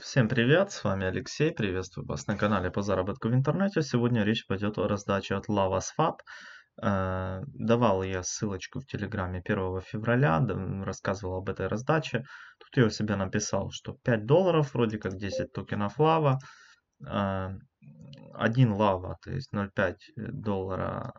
Всем привет, с вами Алексей, приветствую вас на канале по заработку в интернете. Сегодня речь пойдет о раздаче от LavaSwap. Э, давал я ссылочку в Телеграме 1 февраля, рассказывал об этой раздаче. Тут я у себя написал, что 5 долларов, вроде как 10 токенов лава, 1 э, лава, то есть 0,5 доллара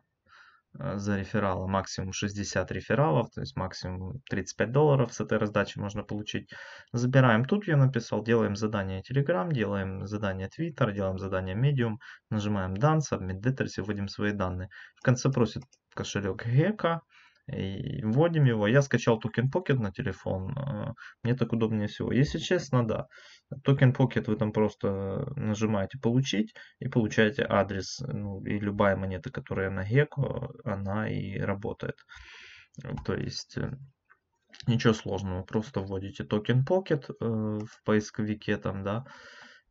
Э, за реферала максимум 60 рефералов, то есть максимум 35 долларов с этой раздачи можно получить. Забираем тут, я написал, делаем задание Telegram, делаем задание Twitter, делаем задание Medium, нажимаем Done, Submit Details и вводим свои данные. В конце просит кошелек Гека, и вводим его. Я скачал токен Pocket на телефон. А, мне так удобнее всего. Если честно, да. Токен Pocket вы там просто нажимаете «Получить» и получаете адрес. Ну, и любая монета, которая на Gecko, она и работает. То есть... Э, ничего сложного, просто вводите токен Pocket э, в поисковике там, да,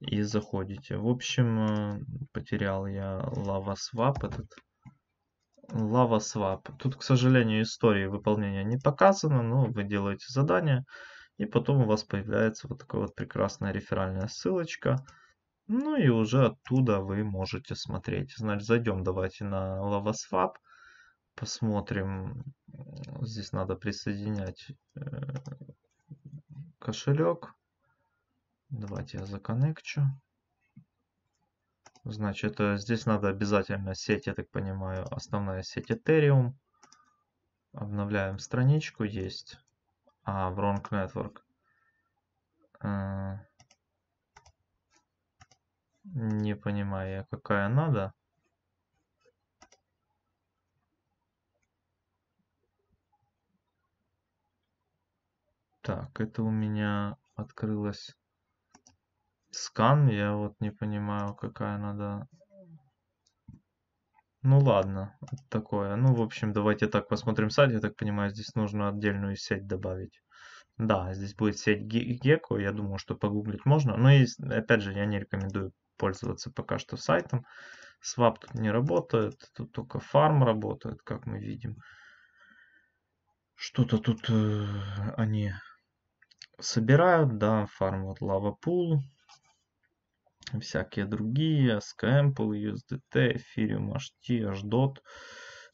и заходите. В общем, э, потерял я LavaSwap этот. LavaSwap. Тут, к сожалению, истории выполнения не показано, но вы делаете задание, и потом у вас появляется вот такая вот прекрасная реферальная ссылочка. Ну и уже оттуда вы можете смотреть. Значит, зайдем давайте на LavaSwap. Посмотрим. Здесь надо присоединять э, кошелек. Давайте я законнекчу. Значит, э, здесь надо обязательно сеть, я так понимаю, основная сеть Ethereum. Обновляем страничку, есть. А, wrong network. Э, не понимаю какая надо. Так, это у меня открылось Скан я вот не понимаю, какая надо. Ну ладно, такое. Ну, в общем, давайте так посмотрим сайт. Я так понимаю, здесь нужно отдельную сеть добавить. Да, здесь будет сеть Gecko, я думаю, что погуглить можно. Но, и, опять же, я не рекомендую пользоваться пока что сайтом. Swap тут не работает, тут только фарм работает, как мы видим. Что-то тут э, они собирают, да, фарм вот лава пул, всякие другие, SKAMPL, USDT, Ethereum, HT, HDOT,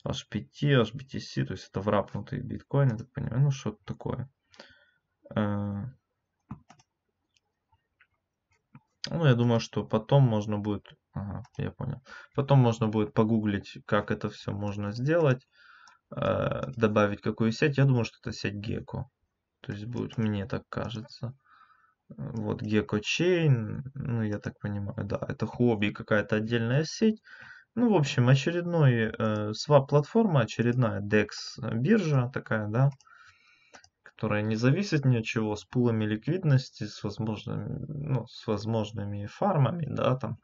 HPT, HBTC, то есть это врапнутые биткоины, так понимаю, ну что-то такое. Э, ну, я думаю, что потом можно будет... Ага, я понял. Потом можно будет погуглить, как это все можно сделать. Э, добавить какую сеть. Я думаю, что это сеть Gecko. То есть будет, мне так кажется. Вот GeckoChain, ну я так понимаю, да, это хобби, какая-то отдельная сеть. Ну, в общем, очередной э, свап-платформа, очередная DEX-биржа такая, да, которая не зависит ни от чего, с пулами ликвидности, с возможными, ну, с возможными фармами, да, там,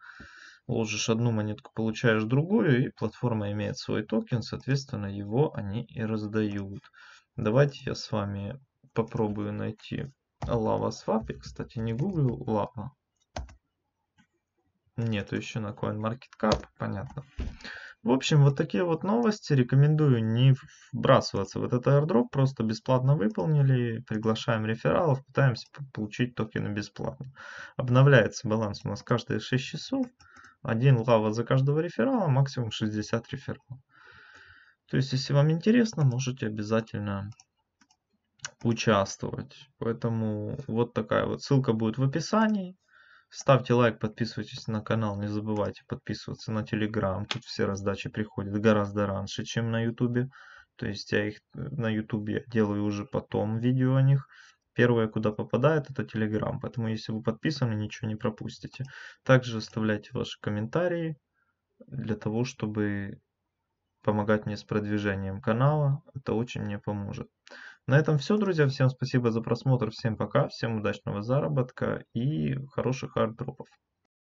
ложишь одну монетку, получаешь другую, и платформа имеет свой токен, соответственно, его они и раздают. Давайте я с вами попробую найти Лава Swap. Я, кстати, не гуглил лава. Нету еще на CoinMarketCap, понятно. В общем, вот такие вот новости. Рекомендую не вбрасываться в этот airdrop. Просто бесплатно выполнили. Приглашаем рефералов. Пытаемся получить токены бесплатно. Обновляется баланс у нас каждые 6 часов. Один лава за каждого реферала. Максимум 60 рефералов. То есть, если вам интересно, можете обязательно участвовать. Поэтому вот такая вот ссылка будет в описании. Ставьте лайк, подписывайтесь на канал, не забывайте подписываться на Телеграм. Тут все раздачи приходят гораздо раньше, чем на Ютубе. То есть я их на Ютубе делаю уже потом видео о них. Первое, куда попадает, это Телеграм. Поэтому, если вы подписаны, ничего не пропустите. Также оставляйте ваши комментарии для того, чтобы помогать мне с продвижением канала. Это очень мне поможет. На этом все, друзья. Всем спасибо за просмотр. Всем пока. Всем удачного заработка и хороших арт-дропов.